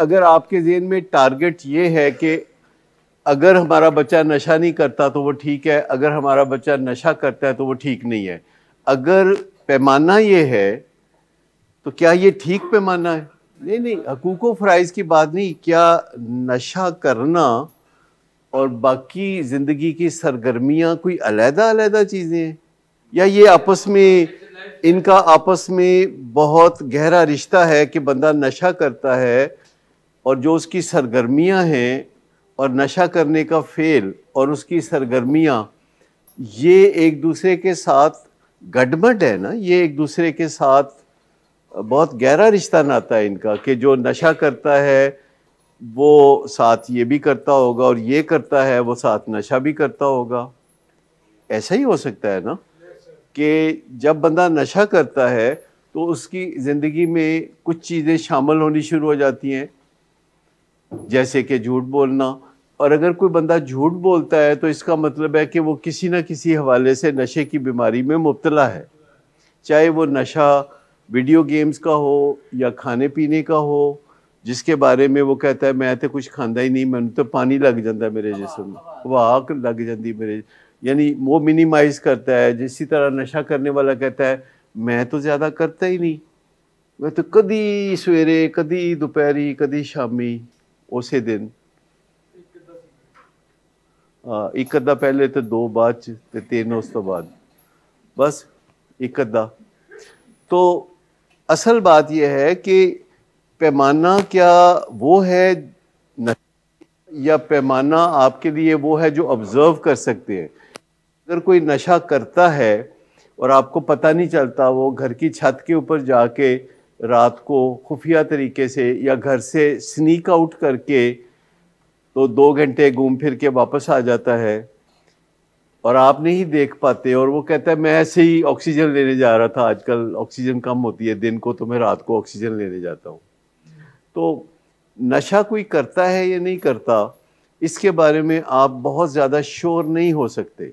अगर आपके जेन में टारगेट ये है कि अगर हमारा बच्चा नशा नहीं करता तो वो ठीक है अगर हमारा बच्चा नशा करता है तो वो ठीक नहीं है अगर पैमाना ये है तो क्या ये ठीक पैमाना है नहीं नहीं हकूक फ़राइज़ की बात नहीं क्या नशा करना और बाकी ज़िंदगी की सरगर्मियाँ कोई अलहदा अलहदा चीज़ें हैं या ये आपस में इनका आपस में बहुत गहरा रिश्ता है कि बंदा नशा करता है और जो उसकी सरगर्मियां हैं और नशा करने का फेल और उसकी सरगर्मियां ये एक दूसरे के साथ गडमट है ना ये एक दूसरे के साथ बहुत गहरा रिश्ता नाता है इनका कि जो नशा करता है वो साथ ये भी करता होगा और ये करता है वो साथ नशा भी करता होगा ऐसा ही हो सकता है ना कि जब बंदा नशा करता है तो उसकी ज़िंदगी में कुछ चीज़ें शामिल होनी शुरू हो जाती हैं जैसे कि झूठ बोलना और अगर कोई बंदा झूठ बोलता है तो इसका मतलब है कि वो किसी ना किसी हवाले से नशे की बीमारी में मुबतला है चाहे वो नशा वीडियो गेम्स का हो या खाने पीने का हो जिसके बारे में वो कहता है मैं तो कुछ खाता ही नहीं मैं तो पानी लग जाता है मेरे जिसम आग लग जाती मेरे यानी वो मिनिमाइज करता है जिस तरह नशा करने वाला कहता है मैं तो ज़्यादा करता ही नहीं मैं तो कभी सवेरे कभी दोपहरी कभी शामी उसी दिन ਹਾਂ ਇੱਕ ਅੱਧਾ ਪਹਿਲੇ ਤੇ ਦੋ ਬਾਅਦ तीन उस तो बाद बस एक अद्धा तो असल बात यह है कि पैमाना क्या वो है या पैमाना आपके लिए वो है जो ऑब्ज़र्व कर सकते हैं अगर कोई नशा करता है और आपको पता नहीं चलता वो घर की छत के ऊपर जाके रात को खुफिया तरीके से या घर से स्नीक आउट करके तो दो घंटे घूम फिर के वापस आ जाता है और आप नहीं देख पाते और वो कहता है मैं ऐसे ही ऑक्सीजन लेने जा रहा था आजकल ऑक्सीजन कम होती है दिन को तो मैं रात को ऑक्सीजन लेने जाता हूँ तो नशा कोई करता है या नहीं करता इसके बारे में आप बहुत ज़्यादा श्योर नहीं हो सकते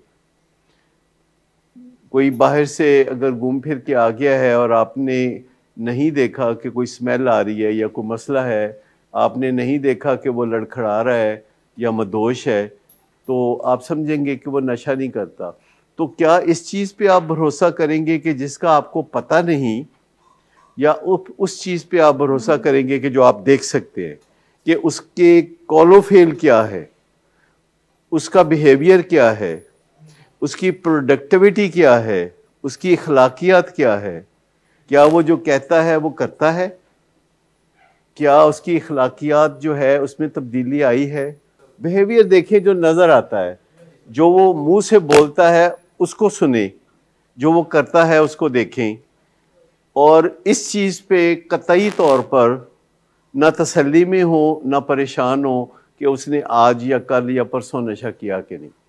कोई बाहर से अगर घूम फिर के आ गया है और आपने नहीं देखा कि कोई स्मेल आ रही है या कोई मसला है आपने नहीं देखा कि वो लड़खड़ा रहा है या मदोश है तो आप समझेंगे कि वो नशा नहीं करता तो क्या इस चीज़ पे आप भरोसा करेंगे कि जिसका आपको पता नहीं या उस चीज़ पे आप भरोसा हम्म। करेंगे कि जो आप देख सकते हैं कि उसके कॉलोफेल क्या है उसका बिहेवियर क्या है उसकी प्रोडक्टिविटी क्या है उसकी अखलाकियात क्या है क्या वो जो कहता है वो करता है क्या उसकी अखलाकियात जो है उसमें तब्दीली आई है बिहेवियर देखें जो नज़र आता है जो वो मुंह से बोलता है उसको सुने जो वो करता है उसको देखें और इस चीज़ पे कतई तौर पर ना तसल्ली में हो ना परेशान हो कि उसने आज या कल या परसों नशा किया कि नहीं